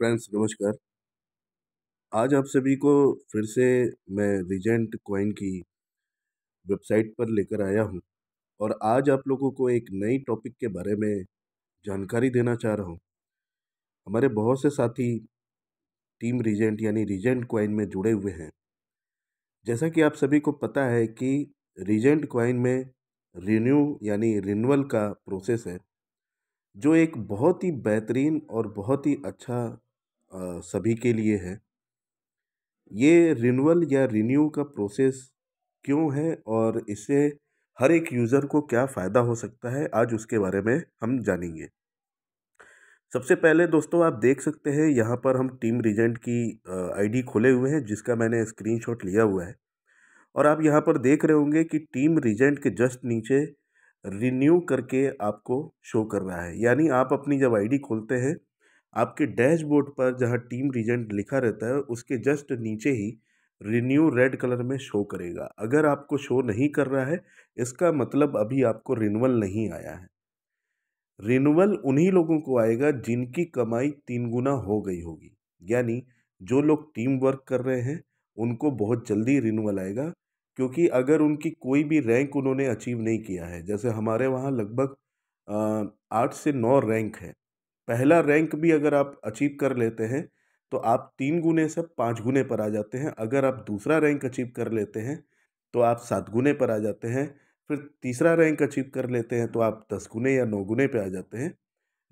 Friends नमस्कार आज आप सभी को फिर से मैं रिजेंट कॉइन की वेबसाइट पर लेकर आया हूं और आज आप लोगों को एक नई टॉपिक के बारे में जानकारी देना चाह रहा हूं हमारे बहुत से साथी टीम रिजेंट यानी रिजेंट कॉइन में जुड़े हुए हैं जैसा कि आप सभी को पता है कि रिजेंट कॉइन में रिन्यू यानी रिन्यूअल का प्रोसेस है जो एक बहुत ही बेहतरीन और बहुत ही अच्छा सभी के लिए है ये रिन्यूअल या रिन्यू का प्रोसेस क्यों है और इससे हर एक यूज़र को क्या फ़ायदा हो सकता है आज उसके बारे में हम जानेंगे सबसे पहले दोस्तों आप देख सकते हैं यहाँ पर हम टीम रिजेंट की आईडी खोले हुए हैं जिसका मैंने स्क्रीनशॉट लिया हुआ है और आप यहाँ पर देख रहे होंगे कि टीम रिजेंट के जस्ट नीचे रिन्यू करके आपको शो कर रहा है यानी आप अपनी जब आईडी खोलते हैं आपके डैशबोर्ड पर जहाँ टीम रीजेंट लिखा रहता है उसके जस्ट नीचे ही रिन्यू रेड कलर में शो करेगा अगर आपको शो नहीं कर रहा है इसका मतलब अभी आपको रिनवल नहीं आया है रिनवल उन्हीं लोगों को आएगा जिनकी कमाई तीन गुना हो गई होगी यानी जो लोग टीम वर्क कर रहे हैं उनको बहुत जल्दी रिनवल आएगा क्योंकि अगर उनकी कोई भी रैंक उन्होंने अचीव नहीं किया है जैसे हमारे वहाँ लगभग आठ से नौ रैंक है पहला रैंक भी अगर आप अचीव कर लेते हैं तो आप तीन गुने से पाँच गुने पर आ जाते हैं अगर आप दूसरा रैंक अचीव कर लेते हैं तो आप सात गुने पर आ जाते हैं फिर तीसरा रैंक अचीव कर लेते हैं तो आप दस गुने या नौ गुने पर आ जाते हैं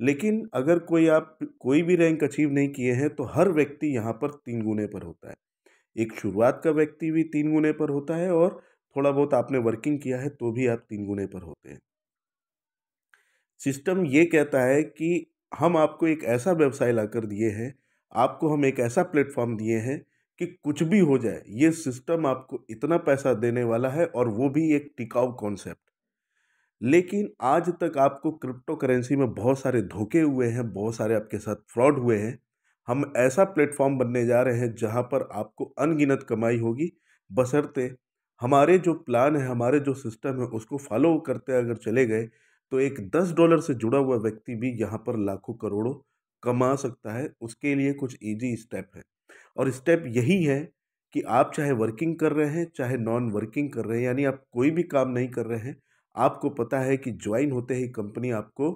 लेकिन अगर कोई आप कोई भी रैंक अचीव नहीं किए हैं तो हर व्यक्ति यहाँ पर तीन गुने पर होता है एक शुरुआत का व्यक्ति भी तीन गुने पर होता है और थोड़ा बहुत आपने वर्किंग किया है तो भी आप तीन गुने पर होते हैं सिस्टम ये कहता है कि हम आपको एक ऐसा व्यवसाय ला कर दिए हैं आपको हम एक ऐसा प्लेटफॉर्म दिए हैं कि कुछ भी हो जाए ये सिस्टम आपको इतना पैसा देने वाला है और वो भी एक टिकाऊ कॉन्सेप्ट लेकिन आज तक आपको क्रिप्टो करेंसी में बहुत सारे धोखे हुए हैं बहुत सारे आपके साथ फ्रॉड हुए हैं हम ऐसा प्लेटफॉर्म बनने जा रहे हैं जहाँ पर आपको अनगिनत कमाई होगी बसरते हमारे जो प्लान है हमारे जो सिस्टम है उसको फॉलो करते अगर चले गए तो एक दस डॉलर से जुड़ा हुआ व्यक्ति भी यहाँ पर लाखों करोड़ों कमा सकता है उसके लिए कुछ इजी स्टेप है और स्टेप यही है कि आप चाहे वर्किंग कर रहे हैं चाहे नॉन वर्किंग कर रहे हैं यानी आप कोई भी काम नहीं कर रहे हैं आपको पता है कि ज्वाइन होते ही कंपनी आपको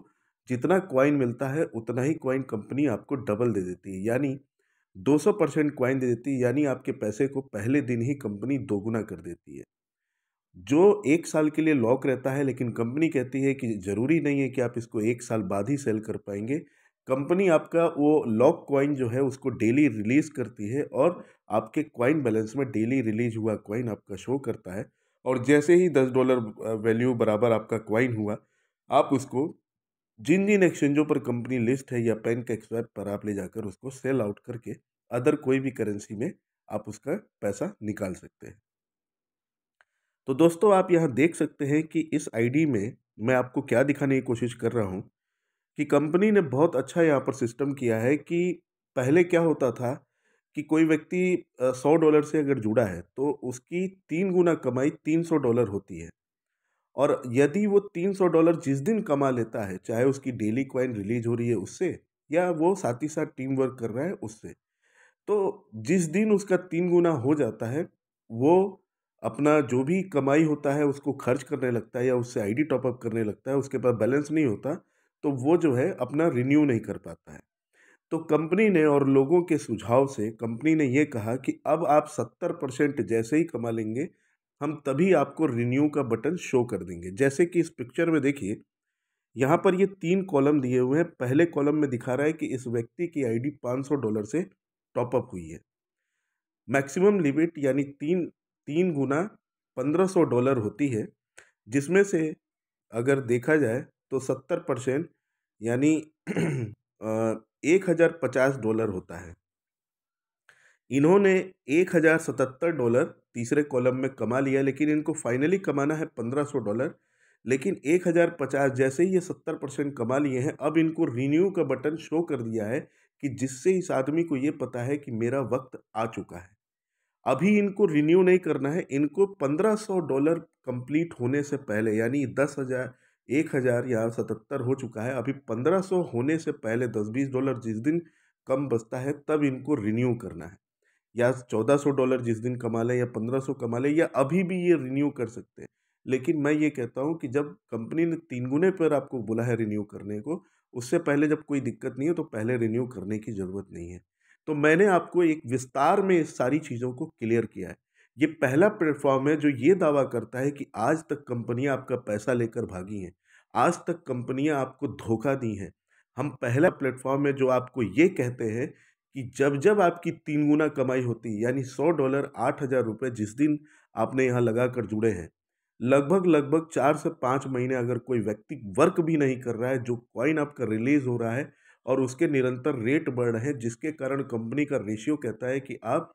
जितना क्वाइन मिलता है उतना ही क्वाइन कंपनी आपको डबल दे देती है यानी 200 परसेंट क्वाइन दे देती है यानी आपके पैसे को पहले दिन ही कंपनी दोगुना कर देती है जो एक साल के लिए लॉक रहता है लेकिन कंपनी कहती है कि ज़रूरी नहीं है कि आप इसको एक साल बाद ही सेल कर पाएंगे कंपनी आपका वो लॉक कॉइन जो है उसको डेली रिलीज़ करती है और आपके कॉइन बैलेंस में डेली रिलीज हुआ कॉइन आपका शो करता है और जैसे ही दस डॉलर वैल्यू बराबर आपका कॉइन हुआ आप उसको जिन जिन एक्सचेंजों पर कंपनी लिस्ट है या पेन के एक्सपायर पर आप ले जाकर उसको सेल आउट करके अदर कोई भी करेंसी में आप उसका पैसा निकाल सकते हैं तो दोस्तों आप यहाँ देख सकते हैं कि इस आईडी में मैं आपको क्या दिखाने की कोशिश कर रहा हूँ कि कंपनी ने बहुत अच्छा यहाँ पर सिस्टम किया है कि पहले क्या होता था कि कोई व्यक्ति सौ डॉलर से अगर जुड़ा है तो उसकी तीन गुना कमाई तीन सौ डॉलर होती है और यदि वो तीन सौ डॉलर जिस दिन कमा लेता है चाहे उसकी डेली क्वाइन रिलीज हो रही है उससे या वो साथ ही साथ टीम वर्क कर रहा है उससे तो जिस दिन उसका तीन गुना हो जाता है वो अपना जो भी कमाई होता है उसको खर्च करने लगता है या उससे आईडी टॉपअप करने लगता है उसके पास बैलेंस नहीं होता तो वो जो है अपना रिन्यू नहीं कर पाता है तो कंपनी ने और लोगों के सुझाव से कंपनी ने ये कहा कि अब आप सत्तर परसेंट जैसे ही कमा लेंगे हम तभी आपको रिन्यू का बटन शो कर देंगे जैसे कि इस पिक्चर में देखिए यहाँ पर ये तीन कॉलम दिए हुए हैं पहले कॉलम में दिखा रहा है कि इस व्यक्ति की आईडी डी डॉलर से टॉपअप हुई है मैक्सिमम लिमिट यानी तीन तीन गुना पंद्रह सौ डॉलर होती है जिसमें से अगर देखा जाए तो सत्तर परसेंट यानी एक हज़ार पचास डॉलर होता है इन्होंने एक हज़ार सतहत्तर डॉलर तीसरे कॉलम में कमा लिया लेकिन इनको फाइनली कमाना है पंद्रह सौ डॉलर लेकिन एक हज़ार पचास जैसे ही ये सत्तर परसेंट कमा लिए हैं अब इनको रीन्यू का बटन शो कर दिया है कि जिससे इस आदमी को ये पता है कि मेरा वक्त आ चुका है अभी इनको रिन्यू नहीं करना है इनको पंद्रह सौ डॉलर कंप्लीट होने से पहले यानी दस हज़ार एक हज़ार या सतहत्तर हो चुका है अभी पंद्रह सौ होने से पहले दस बीस डॉलर जिस दिन कम बचता है तब इनको रिन्यू करना है या चौदह सौ डॉलर जिस दिन कमा लें या पंद्रह सौ कमा लें या अभी भी ये रिन्यू कर सकते हैं लेकिन मैं ये कहता हूँ कि जब कंपनी ने तीन गुने पर आपको बुला है रिन्यू करने को उससे पहले जब कोई दिक्कत नहीं है तो पहले रिन्यू करने की ज़रूरत नहीं है तो मैंने आपको एक विस्तार में इस सारी चीज़ों को क्लियर किया है ये पहला प्लेटफॉर्म है जो ये दावा करता है कि आज तक कंपनियां आपका पैसा लेकर भागी हैं आज तक कंपनियां आपको धोखा दी हैं हम पहला प्लेटफॉर्म है जो आपको ये कहते हैं कि जब जब आपकी तीन गुना कमाई होती है यानी सौ डॉलर आठ हज़ार रुपये जिस दिन आपने यहाँ लगा कर जुड़े हैं लगभग लगभग चार से पाँच महीने अगर कोई व्यक्ति वर्क भी नहीं कर रहा है जो कॉइन आपका रिलीज़ हो रहा है और उसके निरंतर रेट बढ़ रहे हैं जिसके कारण कंपनी का रेशियो कहता है कि आप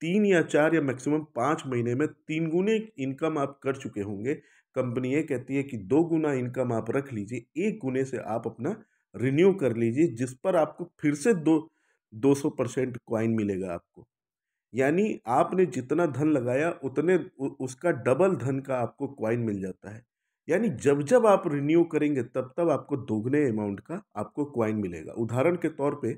तीन या चार या मैक्सिमम पाँच महीने में तीन गुने इनकम आप कर चुके होंगे कंपनी ये कहती है कि दो गुना इनकम आप रख लीजिए एक गुने से आप अपना रिन्यू कर लीजिए जिस पर आपको फिर से दो दो सौ परसेंट क्वाइन मिलेगा आपको यानी आपने जितना धन लगाया उतने उसका डबल धन का आपको क्वाइन मिल जाता है यानी जब जब आप रिन्यू करेंगे तब तब आपको दोगुने अमाउंट का आपको क्वाइन मिलेगा उदाहरण के तौर पे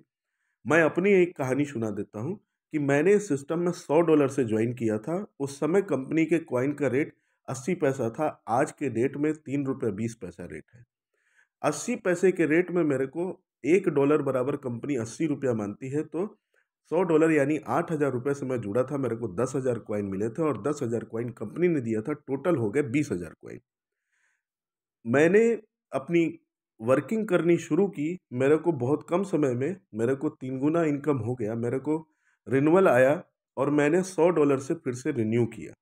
मैं अपनी एक कहानी सुना देता हूँ कि मैंने इस सिस्टम में सौ डॉलर से ज्वाइन किया था उस समय कंपनी के क्वाइन का रेट अस्सी पैसा था आज के डेट में तीन रुपये बीस पैसा रेट है अस्सी पैसे के रेट में मेरे को एक डॉलर बराबर कंपनी अस्सी रुपया मानती है तो सौ डॉलर यानी आठ हज़ार रुपये से मैं जुड़ा था मेरे को दस हज़ार क्वाइन मिले थे और दस हज़ार क्वाइन कंपनी ने दिया था टोटल हो गए बीस हज़ार क्वाइन मैंने अपनी वर्किंग करनी शुरू की मेरे को बहुत कम समय में मेरे को तीन गुना इनकम हो गया मेरे को रिन्यूअल आया और मैंने सौ डॉलर से फिर से रिन्यू किया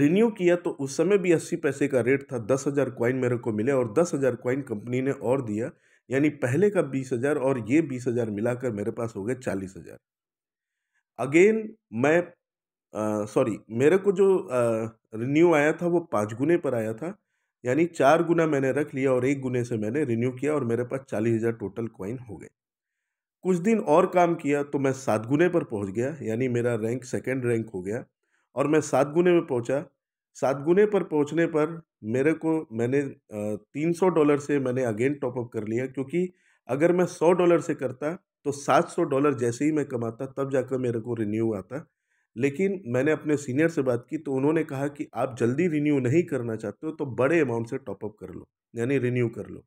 रिन्यू किया तो उस समय भी अस्सी पैसे का रेट था दस हज़ार क्वाइन मेरे को मिले और दस हज़ार क्वाइन कंपनी ने और दिया यानी पहले का बीस हज़ार और ये बीस हज़ार मिलाकर मेरे पास हो गए चालीस हज़ार अगेन मैं सॉरी मेरे को जो रिन्यू आया था वो पाँच गुने पर आया था यानी चार गुना मैंने रख लिया और एक गुने से मैंने रिन्यू किया और मेरे पास चालीस हज़ार टोटल क्वाइन हो गए कुछ दिन और काम किया तो मैं सात गुने पर पहुंच गया यानी मेरा रैंक सेकंड रैंक हो गया और मैं सात गुने में पहुंचा सात गुने पर पहुंचने पर मेरे को मैंने तीन सौ डॉलर से मैंने अगेन टॉपअप कर लिया क्योंकि अगर मैं सौ डॉलर से करता तो सात सौ डॉलर जैसे ही मैं कमाता तब जाकर मेरे को रिन्यू आता लेकिन मैंने अपने सीनियर से बात की तो उन्होंने कहा कि आप जल्दी रिन्यू नहीं करना चाहते हो तो बड़े अमाउंट से टॉपअप कर लो यानी रिन्यू कर लो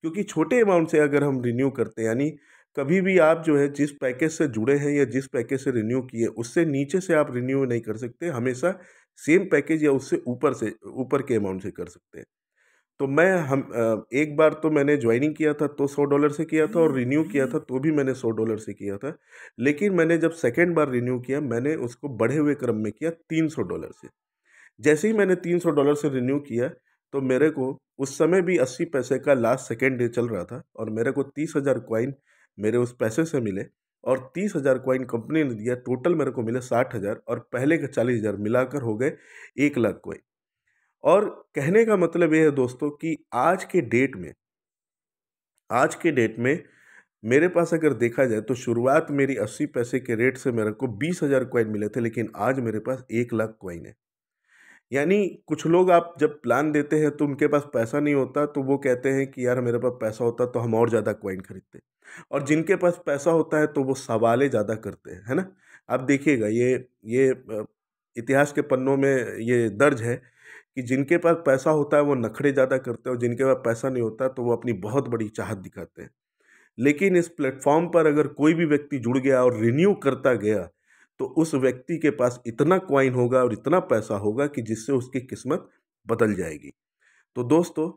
क्योंकि छोटे अमाउंट से अगर हम रिन्यू करते हैं यानी कभी भी आप जो है जिस पैकेज से जुड़े हैं या जिस पैकेज से रिन्यू किए उससे नीचे से आप रिन्यू नहीं कर सकते हमेशा सेम पैकेज या उससे ऊपर से ऊपर के अमाउंट से कर सकते हैं तो मैं हम एक बार तो मैंने ज्वाइनिंग किया था तो सौ डॉलर से किया था और रिन्यू हम्म। किया था तो भी मैंने सौ डॉलर से किया था लेकिन मैंने जब सेकेंड बार रिन्यू किया मैंने उसको बढ़े हुए क्रम में किया तीन सौ डॉलर से जैसे ही मैंने तीन सौ डॉलर से रिन्यू किया तो मेरे को उस समय भी अस्सी पैसे का लास्ट सेकेंड डे चल रहा था और मेरे को तीस हज़ार क्वाइन मेरे उस पैसे से मिले और तीस हज़ार क्वाइन कंपनी ने दिया टोटल मेरे को मिले साठ हज़ार और पहले के चालीस हज़ार मिलाकर हो गए एक लाख क्वाइन और कहने का मतलब ये है दोस्तों कि आज के डेट में आज के डेट में मेरे पास अगर देखा जाए तो शुरुआत मेरी अस्सी पैसे के रेट से मेरे को बीस हज़ार क्वाइन मिले थे लेकिन आज मेरे पास एक लाख क्वाइन है यानी कुछ लोग आप जब प्लान देते हैं तो उनके पास पैसा नहीं होता तो वो कहते हैं कि यार मेरे पास पैसा होता तो हम और ज़्यादा क्वाइन खरीदते और जिनके पास पैसा होता है तो वो सवाले ज़्यादा करते हैं है ना आप देखिएगा ये ये इतिहास के पन्नों में ये दर्ज है कि जिनके पास पैसा होता है वो नखरे ज़्यादा करते हैं और जिनके पास पैसा नहीं होता तो वो अपनी बहुत बड़ी चाहत दिखाते हैं लेकिन इस प्लेटफॉर्म पर अगर कोई भी व्यक्ति जुड़ गया और रिन्यू करता गया तो उस व्यक्ति के पास इतना क्वाइन होगा और इतना पैसा होगा कि जिससे उसकी किस्मत बदल जाएगी तो दोस्तों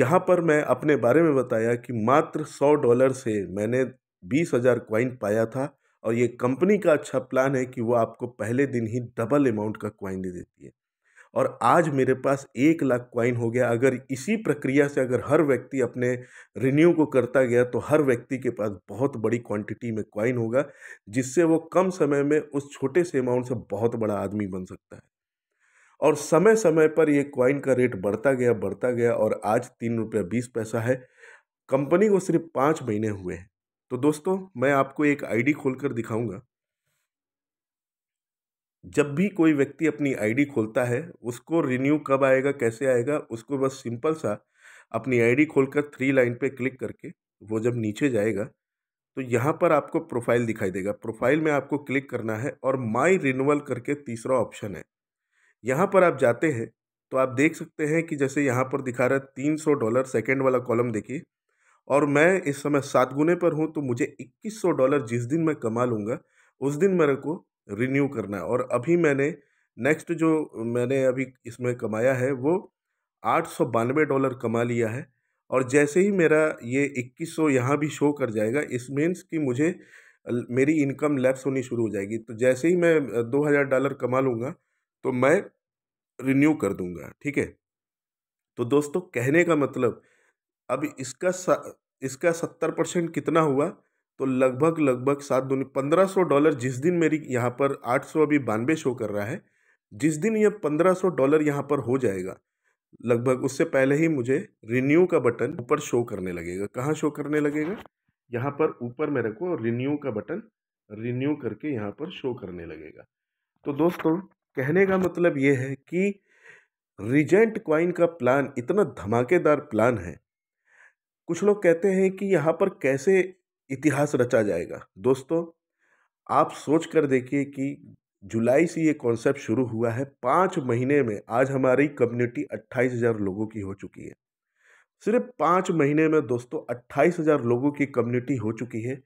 यहाँ पर मैं अपने बारे में बताया कि मात्र सौ डॉलर से मैंने बीस हज़ार क्वाइन पाया था और ये कंपनी का अच्छा प्लान है कि वो आपको पहले दिन ही डबल अमाउंट का क्वाइन दे देती है और आज मेरे पास एक लाख क्वाइन हो गया अगर इसी प्रक्रिया से अगर हर व्यक्ति अपने रिन्यू को करता गया तो हर व्यक्ति के पास बहुत बड़ी क्वांटिटी में क्वाइन होगा जिससे वो कम समय में उस छोटे से अमाउंट से बहुत बड़ा आदमी बन सकता है और समय समय पर ये क्वाइन का रेट बढ़ता गया बढ़ता गया और आज तीन रुपया बीस पैसा है कंपनी को सिर्फ पाँच महीने हुए हैं तो दोस्तों मैं आपको एक आईडी खोलकर दिखाऊंगा जब भी कोई व्यक्ति अपनी आईडी खोलता है उसको रिन्यू कब आएगा कैसे आएगा उसको बस सिंपल सा अपनी आईडी खोलकर थ्री लाइन पे क्लिक करके वो जब नीचे जाएगा तो यहाँ पर आपको प्रोफाइल दिखाई देगा प्रोफाइल में आपको क्लिक करना है और माई रिनूअल करके तीसरा ऑप्शन है यहाँ पर आप जाते हैं तो आप देख सकते हैं कि जैसे यहाँ पर दिखा रहा है तीन सौ डॉलर सेकेंड वाला कॉलम देखिए और मैं इस समय सात गुने पर हूँ तो मुझे इक्कीस सौ डॉलर जिस दिन मैं कमा लूँगा उस दिन मेरे को रिन्यू करना है और अभी मैंने नेक्स्ट जो मैंने अभी इसमें कमाया है वो आठ सौ बानवे डॉलर कमा लिया है और जैसे ही मेरा ये इक्कीस सौ यहाँ भी शो कर जाएगा इस मीन्स कि मुझे मेरी इनकम लैप्स होनी शुरू हो जाएगी तो जैसे ही मैं दो हज़ार डॉलर कमा लूँगा तो मैं रिन्यू कर दूँगा ठीक है तो दोस्तों कहने का मतलब अब इसका इसका सत्तर परसेंट कितना हुआ तो लगभग लगभग सात दुनिया पंद्रह सौ डॉलर जिस दिन मेरी यहाँ पर आठ सौ अभी बानवे शो कर रहा है जिस दिन ये पंद्रह सौ डॉलर यहाँ पर हो जाएगा लगभग उससे पहले ही मुझे रिन्यू का बटन ऊपर शो करने लगेगा कहाँ शो करने लगेगा यहाँ पर ऊपर मेरे को रिन्यू का बटन रिन्यू करके यहाँ पर शो करने लगेगा तो दोस्तों कहने का मतलब ये है कि रिजेंट क्वाइन का प्लान इतना धमाकेदार प्लान है कुछ लोग कहते हैं कि यहाँ पर कैसे इतिहास रचा जाएगा दोस्तों आप सोच कर देखिए कि जुलाई से ये कॉन्सेप्ट शुरू हुआ है पाँच महीने में आज हमारी कम्युनिटी अट्ठाईस हज़ार लोगों की हो चुकी है सिर्फ पाँच महीने में दोस्तों अट्ठाईस हज़ार लोगों की कम्युनिटी हो चुकी है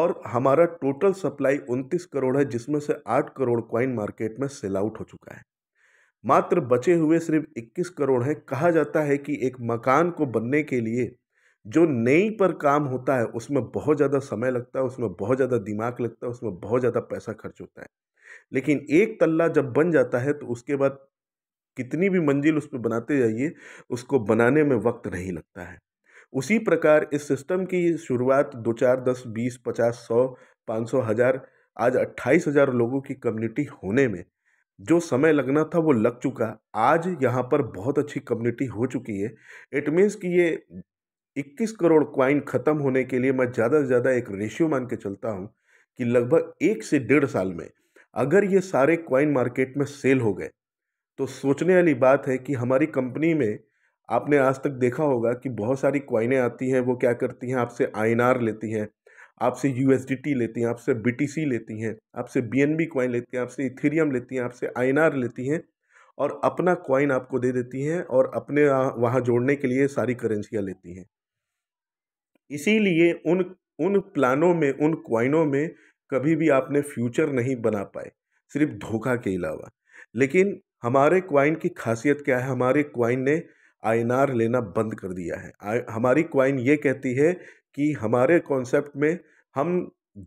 और हमारा टोटल सप्लाई उनतीस करोड़ है जिसमें से आठ करोड़ क्वाइन मार्केट में सेल आउट हो चुका है मात्र बचे हुए सिर्फ इक्कीस करोड़ हैं कहा जाता है कि एक मकान को बनने के लिए जो नई पर काम होता है उसमें बहुत ज़्यादा समय लगता है उसमें बहुत ज़्यादा दिमाग लगता है उसमें बहुत ज़्यादा पैसा खर्च होता है लेकिन एक तल्ला जब बन जाता है तो उसके बाद कितनी भी मंजिल उस पर बनाते जाइए उसको बनाने में वक्त नहीं लगता है उसी प्रकार इस सिस्टम की शुरुआत दो चार दस बीस पचास सौ पाँच सौ हज़ार आज अट्ठाईस हज़ार लोगों की कम्युनिटी होने में जो समय लगना था वो लग चुका आज यहाँ पर बहुत अच्छी कम्युनिटी हो चुकी है इट मीन्स कि ये 21 करोड़ क्वाइन ख़त्म होने के लिए मैं ज़्यादा से ज़्यादा एक रेशियो मान के चलता हूँ कि लगभग एक से डेढ़ साल में अगर ये सारे क्वाइन मार्केट में सेल हो गए तो सोचने वाली बात है कि हमारी कंपनी में आपने आज तक देखा होगा कि बहुत सारी क्वाइनें आती हैं वो क्या करती हैं आपसे आई लेती हैं आपसे यू लेती हैं आपसे बी लेती हैं आपसे बी एन क्वाइन लेती हैं आपसे इथेरियम लेती हैं आपसे आई लेती हैं और अपना क्वाइन आपको दे देती हैं और अपने वहाँ जोड़ने के लिए सारी करेंसियाँ लेती हैं इसीलिए उन उन प्लानों में उन क्वाइनों में कभी भी आपने फ्यूचर नहीं बना पाए सिर्फ धोखा के अलावा लेकिन हमारे क्वाइन की खासियत क्या है हमारे क्वाइन ने आयनार लेना बंद कर दिया है आ, हमारी क्वाइन ये कहती है कि हमारे कॉन्सेप्ट में हम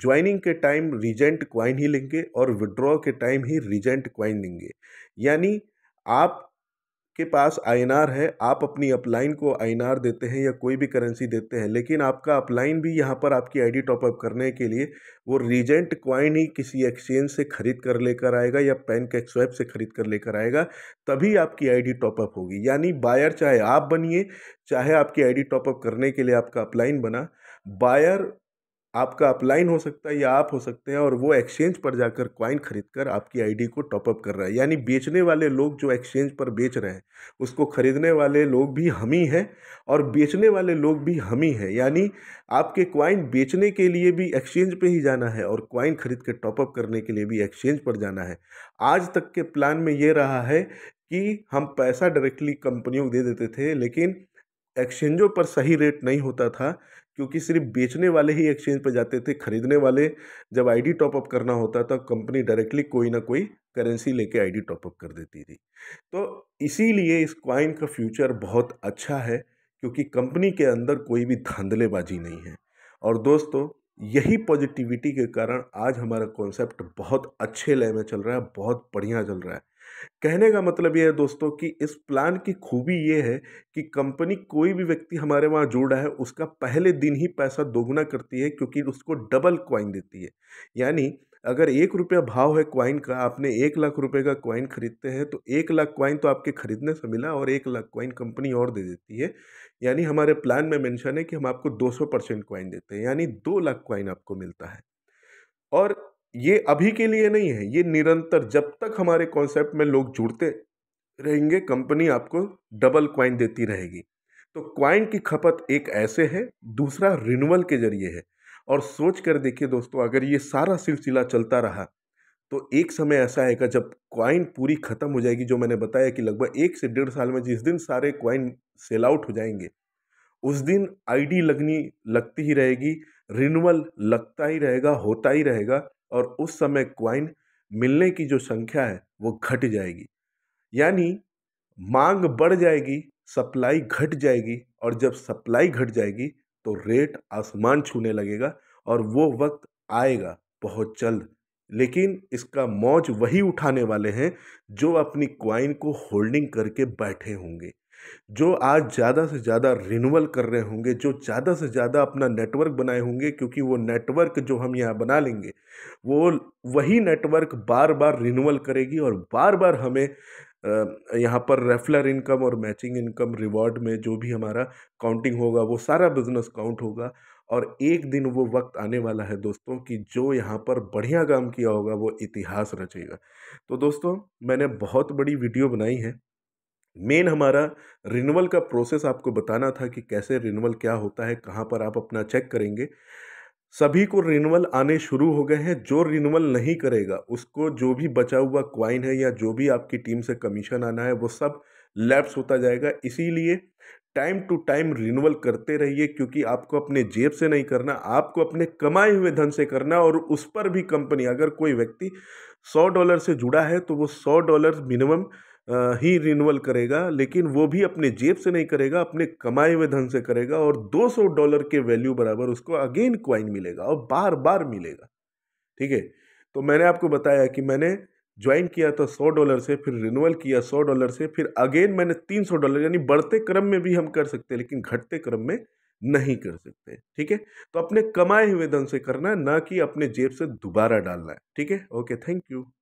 ज्वाइनिंग के टाइम रिजेंट क्वाइन ही लेंगे और विड्रॉ के टाइम ही रिजेंट क्वाइन लेंगे यानी आप के पास आईनार है आप अपनी अपलाइन को आई देते हैं या कोई भी करेंसी देते हैं लेकिन आपका अपलाइन भी यहाँ पर आपकी आईडी टॉपअप करने के लिए वो रीजेंट क्वाइन ही किसी एक्सचेंज से खरीद कर लेकर आएगा या पैन के स्वैप से खरीद कर लेकर आएगा तभी आपकी आईडी टॉपअप होगी यानी बायर चाहे आप बनिए चाहे आपकी आई डी टॉपअप करने के लिए आपका अपलाइन बना बायर आपका अपलाइन हो सकता है या आप हो सकते हैं और वो एक्सचेंज पर जाकर क्वाइन खरीद कर आपकी आईडी को टॉपअप कर रहा है यानी बेचने वाले लोग जो एक्सचेंज पर बेच रहे हैं उसको खरीदने वाले लोग भी हम ही हैं और बेचने वाले लोग भी हम ही हैं यानी आपके क्वाइन बेचने के लिए भी एक्सचेंज पे ही जाना है और क्वाइन खरीद के टॉपअप करने के लिए भी एक्सचेंज पर जाना है आज तक के प्लान में ये रहा है कि हम पैसा डायरेक्टली कंपनियों को दे देते थे लेकिन एक्सचेंजों पर सही रेट नहीं होता था क्योंकि सिर्फ बेचने वाले ही एक्सचेंज पर जाते थे खरीदने वाले जब आईडी टॉपअप करना होता था कंपनी डायरेक्टली कोई ना कोई करेंसी लेके आईडी टॉपअप कर देती थी तो इसीलिए इस क्वाइन का फ्यूचर बहुत अच्छा है क्योंकि कंपनी के अंदर कोई भी धांधलेबाजी नहीं है और दोस्तों यही पॉजिटिविटी के कारण आज हमारा कॉन्सेप्ट बहुत अच्छे लय में चल रहा है बहुत बढ़िया चल रहा है कहने का मतलब यह है दोस्तों कि इस प्लान की खूबी ये है कि कंपनी कोई भी व्यक्ति हमारे वहाँ रहा है उसका पहले दिन ही पैसा दोगुना करती है क्योंकि उसको डबल क्वाइन देती है यानी अगर एक रुपया भाव है क्वाइन का आपने एक लाख रुपये का क्वाइन खरीदते हैं तो एक लाख क्वाइन तो आपके खरीदने से मिला और एक लाख क्वाइन कंपनी और दे देती है यानी हमारे प्लान में मैंशन है कि हम आपको दो परसेंट क्वाइन देते हैं यानी दो लाख क्वाइन आपको मिलता है और ये अभी के लिए नहीं है ये निरंतर जब तक हमारे कॉन्सेप्ट में लोग जुड़ते रहेंगे कंपनी आपको डबल क्वाइन देती रहेगी तो क्वाइन की खपत एक ऐसे है दूसरा रिन्यूअल के जरिए है और सोच कर देखिए दोस्तों अगर ये सारा सिलसिला चलता रहा तो एक समय ऐसा आएगा जब क्वाइन पूरी ख़त्म हो जाएगी जो मैंने बताया कि लगभग एक से डेढ़ साल में जिस दिन सारे क्वाइन सेल आउट हो जाएंगे उस दिन आईडी लगनी लगती ही रहेगी रिन्यूअल लगता ही रहेगा होता ही रहेगा और उस समय क्वाइन मिलने की जो संख्या है वो घट जाएगी यानी मांग बढ़ जाएगी सप्लाई घट जाएगी और जब सप्लाई घट जाएगी तो रेट आसमान छूने लगेगा और वो वक्त आएगा बहुत जल्द लेकिन इसका मौज वही उठाने वाले हैं जो अपनी क्वाइन को होल्डिंग करके बैठे होंगे जो आज ज़्यादा से ज़्यादा रिन्यूअल कर रहे होंगे जो ज़्यादा से ज़्यादा अपना नेटवर्क बनाए होंगे क्योंकि वो नेटवर्क जो हम यहाँ बना लेंगे वो वही नेटवर्क बार बार रिन्यूअल करेगी और बार बार हमें यहाँ पर रेफलर इनकम और मैचिंग इनकम रिवॉर्ड में जो भी हमारा काउंटिंग होगा वो सारा बिजनेस काउंट होगा और एक दिन वो वक्त आने वाला है दोस्तों कि जो यहाँ पर बढ़िया काम किया होगा वो इतिहास रचेगा तो दोस्तों मैंने बहुत बड़ी वीडियो बनाई है मेन हमारा रिन्यूअल का प्रोसेस आपको बताना था कि कैसे रिन्यूअल क्या होता है कहाँ पर आप अपना चेक करेंगे सभी को रिन्यूअल आने शुरू हो गए हैं जो रिन्यूअल नहीं करेगा उसको जो भी बचा हुआ क्वाइन है या जो भी आपकी टीम से कमीशन आना है वो सब लैप्स होता जाएगा इसीलिए टाइम टू टाइम रिन्यूअल करते रहिए क्योंकि आपको अपने जेब से नहीं करना आपको अपने कमाए हुए धन से करना और उस पर भी कंपनी अगर कोई व्यक्ति सौ डॉलर से जुड़ा है तो वो सौ डॉलर मिनिमम ही रिन्यूअल करेगा लेकिन वो भी अपने जेब से नहीं करेगा अपने कमाए हुए धन से करेगा और 200 डॉलर के वैल्यू बराबर उसको अगेन क्वाइन मिलेगा और बार बार मिलेगा ठीक है तो मैंने आपको बताया कि मैंने ज्वाइन किया था सौ डॉलर से फिर रिन्यूअल किया सौ डॉलर से फिर अगेन मैंने तीन सौ डॉलर यानी बढ़ते क्रम में भी हम कर सकते हैं लेकिन घटते क्रम में नहीं कर सकते ठीक है तो अपने कमाए हुए धन से करना है ना कि अपने जेब से दोबारा डालना है ठीक है ओके थैंक यू